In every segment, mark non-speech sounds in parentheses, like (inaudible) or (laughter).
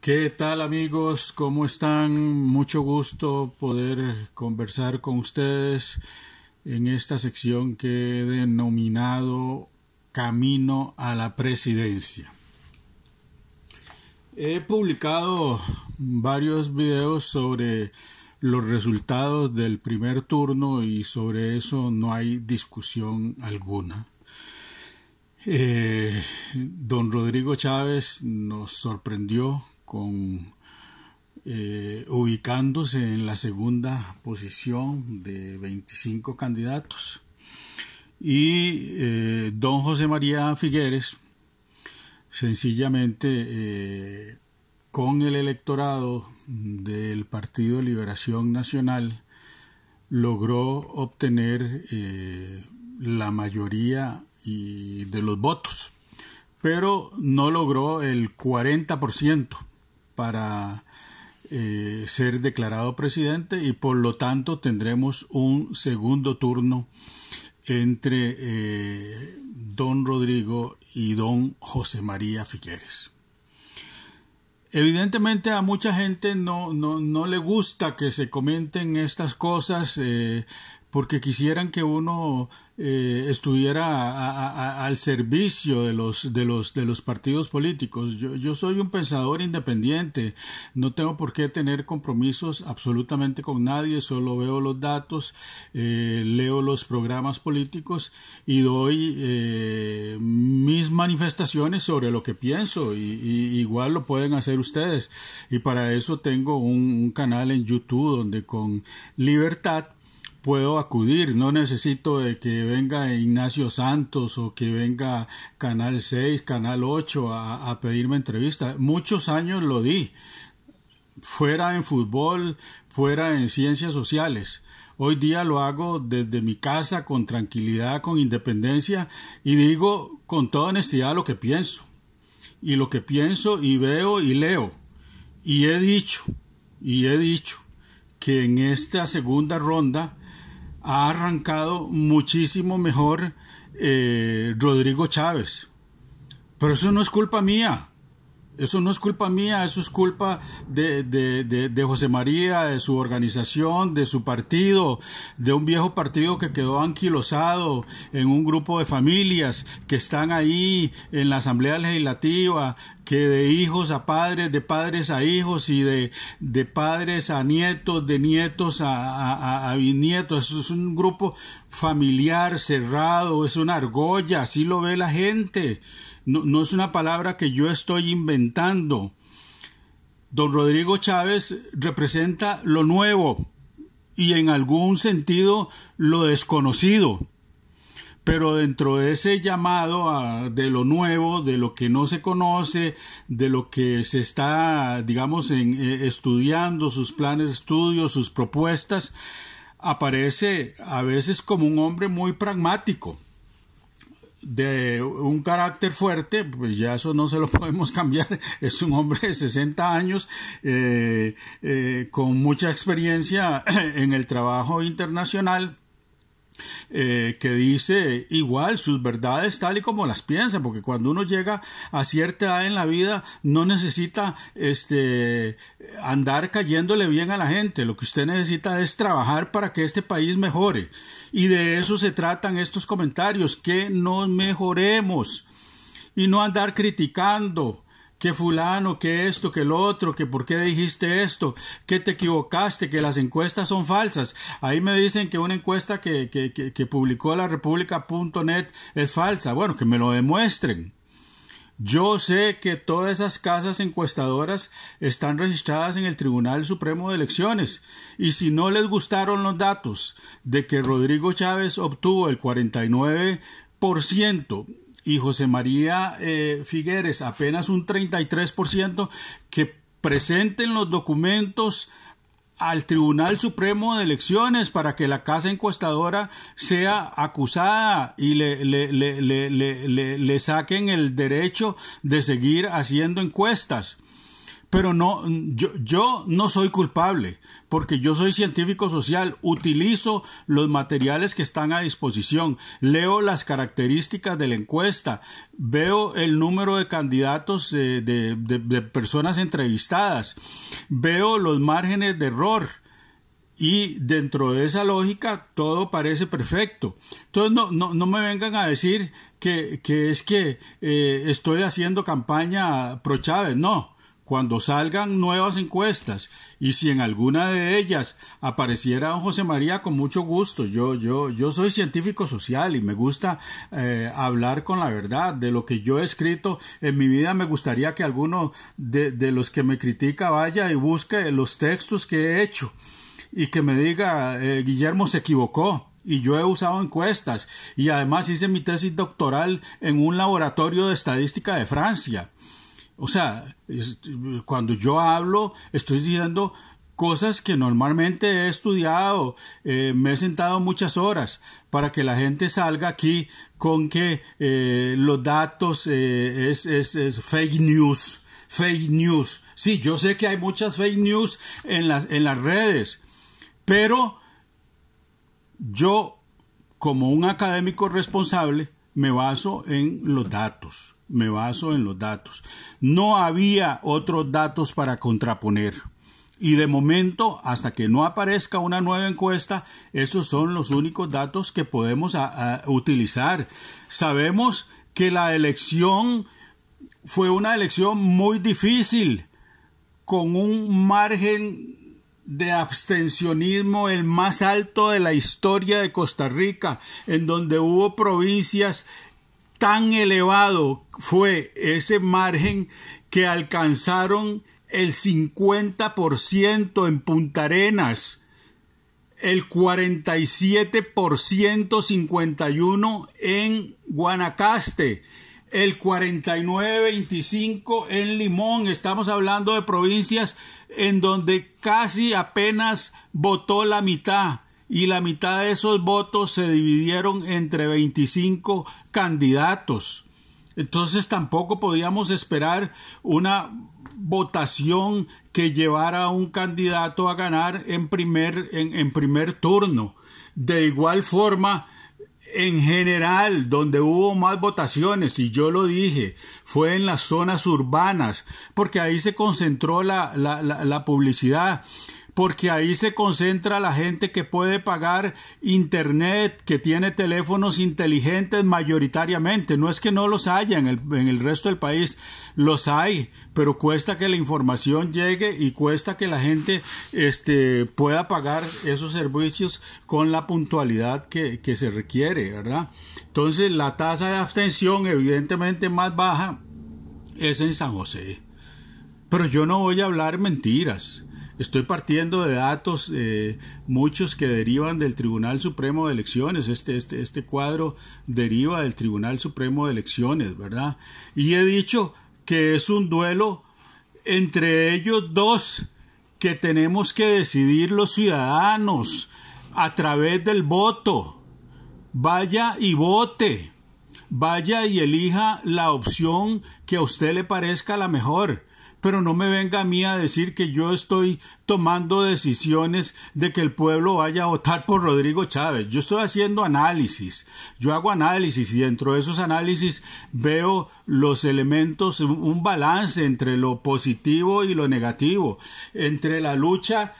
¿Qué tal amigos? ¿Cómo están? Mucho gusto poder conversar con ustedes en esta sección que he denominado Camino a la Presidencia. He publicado varios videos sobre los resultados del primer turno y sobre eso no hay discusión alguna. Eh, don Rodrigo Chávez nos sorprendió con eh, ubicándose en la segunda posición de 25 candidatos. Y eh, don José María Figueres, sencillamente eh, con el electorado del Partido Liberación Nacional, logró obtener la mayoría de los votos, pero no logró el 40% para eh, ser declarado presidente y por lo tanto tendremos un segundo turno entre eh, don Rodrigo y don José María Figueres. Evidentemente a mucha gente no, le gusta que se comenten estas cosas, eh, porque quisieran que uno eh, estuviera al servicio de los de los de los partidos políticos. Yo, soy un pensador independiente, no tengo por qué tener compromisos absolutamente con nadie, solo veo los datos, eh, leo los programas políticos y doy eh, mis manifestaciones sobre lo que pienso y, igual lo pueden hacer ustedes. Y para eso tengo un canal en YouTube donde con libertad puedo acudir, no necesito de que venga Ignacio Santos o que venga Canal 6, Canal 8 a, a pedirme entrevista. Muchos años lo di, fuera en fútbol, fuera en ciencias sociales. Hoy día lo hago desde mi casa, con tranquilidad, con independencia, y digo con toda honestidad lo que pienso. Y lo que pienso y veo y leo. Y he dicho, y he dicho, que en esta segunda ronda ha arrancado muchísimo mejor eh, Rodrigo Chávez. Pero eso no es culpa mía. Eso no es culpa mía, eso es culpa de, de, de, José María, de su organización, de su partido, de un viejo partido que quedó anquilosado en un grupo de familias que están ahí en la Asamblea Legislativa, que de hijos a padres, de padres a hijos y de, padres a nietos, de nietos a, a, a bisnietos. Eso es un grupo familiar cerrado, es una argolla, así lo ve la gente no, es una palabra que yo estoy inventando. Don Rodrigo Chávez representa lo nuevo y en algún sentido lo desconocido. Pero dentro de ese llamado de lo nuevo, de lo que no se conoce, de lo que se está, digamos, en, eh, estudiando, sus planes de estudio, sus propuestas, aparece a veces como un hombre muy pragmático, de un carácter fuerte, pues ya eso no se lo (laughs) podemos cambiar, es un hombre de 60 años eh, eh, con mucha experiencia (clears throat) en el trabajo internacional eh, que dice igual sus verdades tal y como las piensa, porque cuando uno llega a cierta edad en la vida no necesita este, andar cayéndole bien a la gente, lo que usted necesita es trabajar para que este país mejore. Y de eso se tratan estos comentarios, que nos mejoremos y no andar criticando que fulano, que esto, que lo otro, que por qué dijiste esto, que te equivocaste, que las encuestas son falsas. Ahí me dicen que una encuesta que, que, que publicó la república.net es falsa. Bueno, que me lo demuestren. Yo sé que todas esas casas encuestadoras están registradas en el Tribunal Supremo de Elecciones y si no les gustaron los datos de que Rodrigo Chávez obtuvo el 49% y José María eh, Figueres apenas un 33%, que presenten los documentos al Tribunal Supremo de Elecciones para que la casa encuestadora sea acusada y le, le, le, le saquen el derecho de seguir haciendo encuestas pero no, yo, no soy culpable, porque yo soy científico social, utilizo los materiales que están a disposición, leo las características de la encuesta, veo el número de candidatos eh, de, personas entrevistadas, veo los márgenes de error, y dentro de esa lógica todo parece perfecto. Entonces no, no, no me vengan a decir que, es que eh, estoy haciendo campaña pro Chávez, no cuando salgan nuevas encuestas y si en alguna de ellas apareciera don José María con mucho gusto. Yo, yo, yo soy científico social y me gusta eh, hablar con la verdad de lo que yo he escrito en mi vida. Me gustaría que alguno de, de los que me critica vaya y busque los textos que he hecho y que me diga eh, Guillermo se equivocó y yo he usado encuestas y además hice mi tesis doctoral en un laboratorio de estadística de Francia o sea, cuando yo hablo, estoy diciendo cosas que normalmente he estudiado, eh, me he sentado muchas horas para que la gente salga aquí con que eh, los datos eh, es, fake news, fake news. Sí, yo sé que hay muchas fake news en las, en las redes, pero yo, como un académico responsable, me baso en los datos me baso en los datos. No había otros datos para contraponer. Y de momento, hasta que no aparezca una nueva encuesta, esos son los únicos datos que podemos ah, ah, utilizar. Sabemos que la elección fue una elección muy difícil, con un margen de abstencionismo el más alto de la historia de Costa Rica, en donde hubo provincias tan elevado fue ese margen que alcanzaron el 50% en Punta Arenas, el 47% 51 en Guanacaste, el 49 en Limón. Estamos hablando de provincias en donde casi apenas votó la mitad y la mitad de esos votos se dividieron entre 25 candidatos. Entonces tampoco podíamos esperar una votación que llevara a un candidato a ganar en primer, en, primer turno. De igual forma, en general, donde hubo más votaciones, y yo lo dije, fue en las zonas urbanas, porque ahí se concentró la publicidad porque ahí se concentra la gente que puede pagar internet, que tiene teléfonos inteligentes mayoritariamente. No es que no los haya en el, resto del país, los hay, pero cuesta que la información llegue y cuesta que la gente este, pueda pagar esos servicios con la puntualidad que, que se requiere, ¿verdad? Entonces la tasa de abstención evidentemente más baja es en San José. Pero yo no voy a hablar mentiras. Estoy partiendo de datos, eh, muchos que derivan del Tribunal Supremo de Elecciones. Este, este, este cuadro deriva del Tribunal Supremo de Elecciones, ¿verdad? Y he dicho que es un duelo entre ellos dos que tenemos que decidir los ciudadanos a través del voto. Vaya y vote. Vaya y elija la opción que a usted le parezca la mejor pero no me venga a mí a decir que yo estoy tomando decisiones de que el pueblo vaya a votar por Rodrigo Chávez. Yo estoy haciendo análisis, yo hago análisis y dentro de esos análisis veo los elementos, un balance entre lo positivo y lo negativo, entre la lucha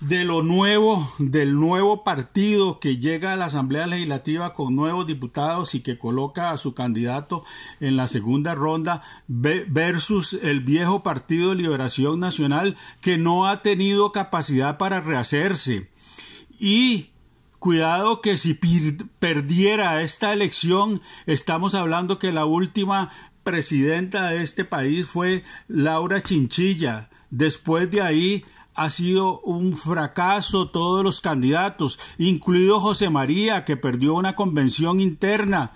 de lo nuevo, del nuevo partido que llega a la Asamblea Legislativa con nuevos diputados y que coloca a su candidato en la segunda ronda versus el viejo Partido de Liberación Nacional que no ha tenido capacidad para rehacerse. Y cuidado que si perdiera esta elección, estamos hablando que la última presidenta de este país fue Laura Chinchilla. Después de ahí, ha sido un fracaso todos los candidatos, incluido José María, que perdió una convención interna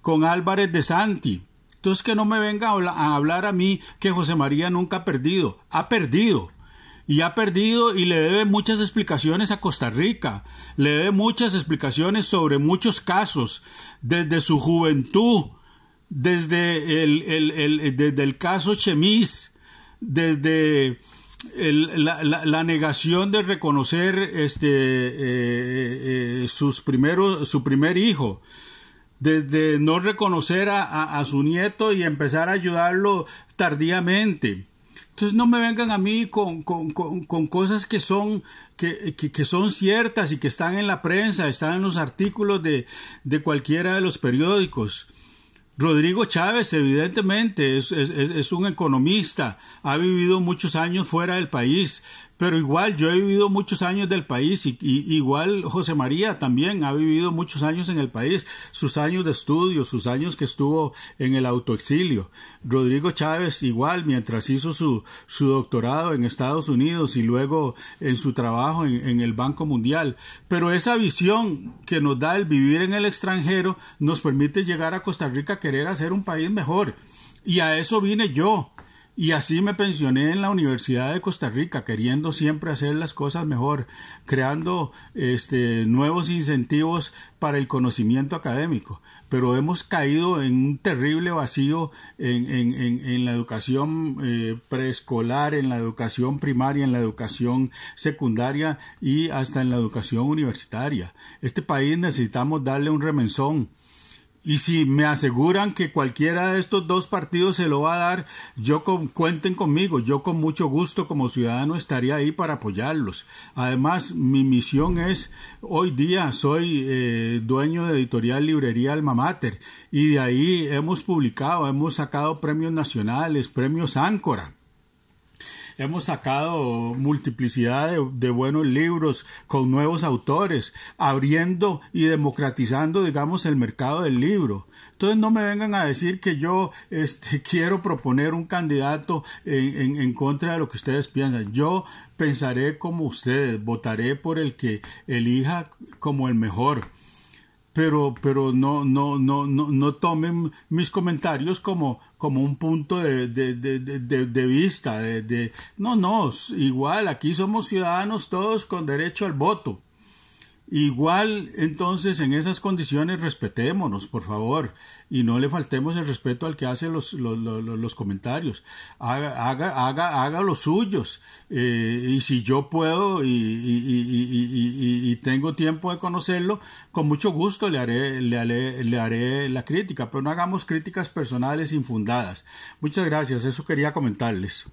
con Álvarez de Santi. Entonces que no me venga a hablar a mí que José María nunca ha perdido. Ha perdido. Y ha perdido y le debe muchas explicaciones a Costa Rica. Le debe muchas explicaciones sobre muchos casos. Desde su juventud, desde el, desde el caso Chemis, desde la, negación de reconocer este, eh, eh, eh, sus primeros, su primer hijo, desde de no reconocer a, su nieto y empezar a ayudarlo tardíamente. Entonces no me vengan a mí con, cosas que son, que, son ciertas y que están en la prensa, están en los artículos de cualquiera de los periódicos. Rodrigo Chávez, evidentemente, es, un economista, ha vivido muchos años fuera del país, pero igual, yo he vivido muchos años del país y, igual José María también ha vivido muchos años en el país, sus años de estudio, sus años que estuvo en el autoexilio. Rodrigo Chávez igual, mientras hizo su, su doctorado en Estados Unidos y luego en su trabajo en, en el Banco Mundial. Pero esa visión que nos da el vivir en el extranjero nos permite llegar a Costa Rica a querer hacer un país mejor. Y a eso vine yo y así me pensioné en la Universidad de Costa Rica, queriendo siempre hacer las cosas mejor, creando este, nuevos incentivos para el conocimiento académico. Pero hemos caído en un terrible vacío en, la educación eh, preescolar, en la educación primaria, en la educación secundaria y hasta en la educación universitaria. Este país necesitamos darle un remenzón y si me aseguran que cualquiera de estos dos partidos se lo va a dar, yo con, cuenten conmigo, yo con mucho gusto como ciudadano estaría ahí para apoyarlos. Además, mi misión es, hoy día soy eh, dueño de editorial Librería Alma Mater y de ahí hemos publicado, hemos sacado premios nacionales, premios Áncora. Hemos sacado multiplicidad de, buenos libros con nuevos autores, abriendo y democratizando, digamos, el mercado del libro. Entonces no me vengan a decir que yo este, (laughs) quiero proponer un candidato en, contra de lo que ustedes piensan. Yo pensaré como ustedes, votaré por el que elija como el mejor pero pero no no no no tomen mis comentarios como como un punto de, de, de, de vista. no, no, igual aquí somos ciudadanos todos con derecho al voto. Igual, entonces, en esas condiciones, respetémonos, por favor, y no le faltemos el respeto al que hace los, los, comentarios. Haga, haga, haga, los suyos. Eh, y si yo puedo y, tengo tiempo de conocerlo, con mucho gusto le, haré, le haré la crítica, pero no hagamos críticas personales infundadas. Muchas gracias, eso quería comentarles.